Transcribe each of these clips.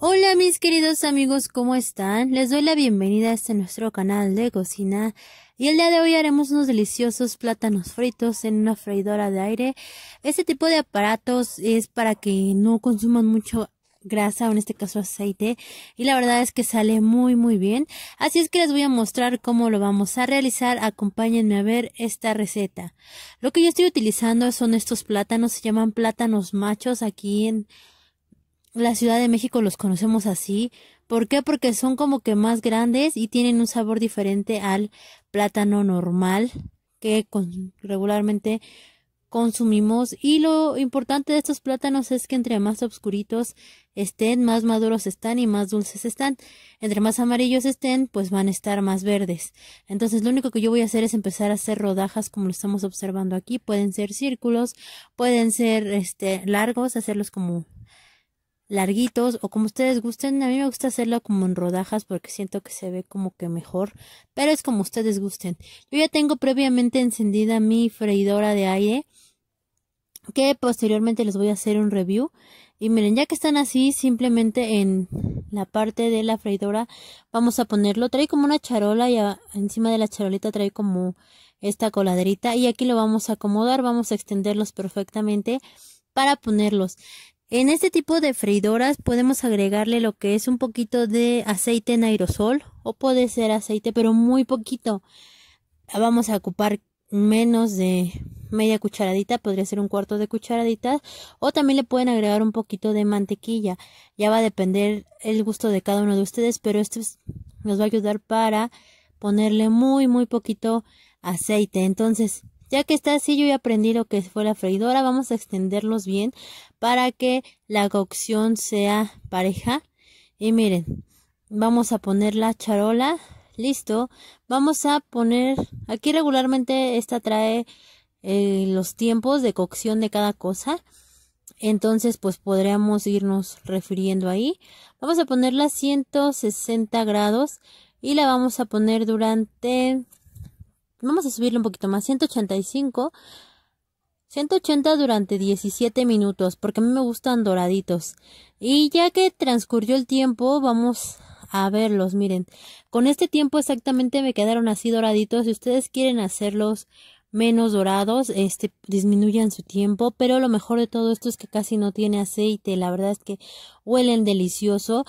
Hola mis queridos amigos, ¿cómo están? Les doy la bienvenida a este nuestro canal de cocina y el día de hoy haremos unos deliciosos plátanos fritos en una freidora de aire. Este tipo de aparatos es para que no consuman mucho grasa o en este caso aceite y la verdad es que sale muy muy bien así es que les voy a mostrar cómo lo vamos a realizar acompáñenme a ver esta receta lo que yo estoy utilizando son estos plátanos se llaman plátanos machos aquí en la Ciudad de México los conocemos así. ¿Por qué? Porque son como que más grandes y tienen un sabor diferente al plátano normal que regularmente consumimos. Y lo importante de estos plátanos es que entre más oscuritos estén, más maduros están y más dulces están. Entre más amarillos estén, pues van a estar más verdes. Entonces lo único que yo voy a hacer es empezar a hacer rodajas como lo estamos observando aquí. Pueden ser círculos, pueden ser este, largos, hacerlos como larguitos o como ustedes gusten. A mí me gusta hacerlo como en rodajas porque siento que se ve como que mejor, pero es como ustedes gusten. Yo ya tengo previamente encendida mi freidora de aire que posteriormente les voy a hacer un review. Y miren, ya que están así, simplemente en la parte de la freidora vamos a ponerlo. Trae como una charola y encima de la charolita trae como esta coladerita y aquí lo vamos a acomodar, vamos a extenderlos perfectamente para ponerlos. En este tipo de freidoras podemos agregarle lo que es un poquito de aceite en aerosol o puede ser aceite pero muy poquito. Vamos a ocupar menos de media cucharadita, podría ser un cuarto de cucharadita o también le pueden agregar un poquito de mantequilla. Ya va a depender el gusto de cada uno de ustedes, pero esto nos va a ayudar para ponerle muy muy poquito aceite. Entonces, ya que está así, yo he aprendí lo que fue la freidora. Vamos a extenderlos bien para que la cocción sea pareja. Y miren, vamos a poner la charola. Listo. Vamos a poner, aquí regularmente esta trae eh, los tiempos de cocción de cada cosa. Entonces, pues podríamos irnos refiriendo ahí. Vamos a ponerla a 160 grados y la vamos a poner durante vamos a subirle un poquito más, 185, 180 durante 17 minutos, porque a mí me gustan doraditos. Y ya que transcurrió el tiempo, vamos a verlos, miren. Con este tiempo exactamente me quedaron así doraditos. Si ustedes quieren hacerlos menos dorados, este disminuyan su tiempo, pero lo mejor de todo esto es que casi no tiene aceite, la verdad es que huelen delicioso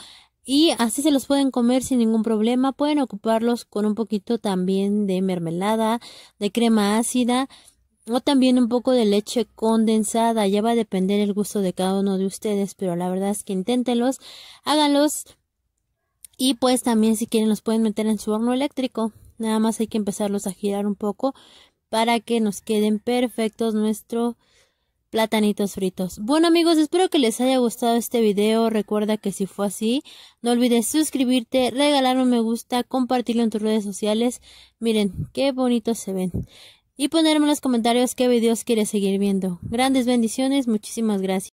y así se los pueden comer sin ningún problema. Pueden ocuparlos con un poquito también de mermelada, de crema ácida o también un poco de leche condensada. Ya va a depender el gusto de cada uno de ustedes, pero la verdad es que inténtenlos, háganlos y pues también si quieren los pueden meter en su horno eléctrico. Nada más hay que empezarlos a girar un poco para que nos queden perfectos nuestro platanitos fritos. Bueno amigos, espero que les haya gustado este video. Recuerda que si fue así, no olvides suscribirte, regalar un me gusta, compartirlo en tus redes sociales. Miren, qué bonitos se ven. Y ponerme en los comentarios qué videos quieres seguir viendo. Grandes bendiciones, muchísimas gracias.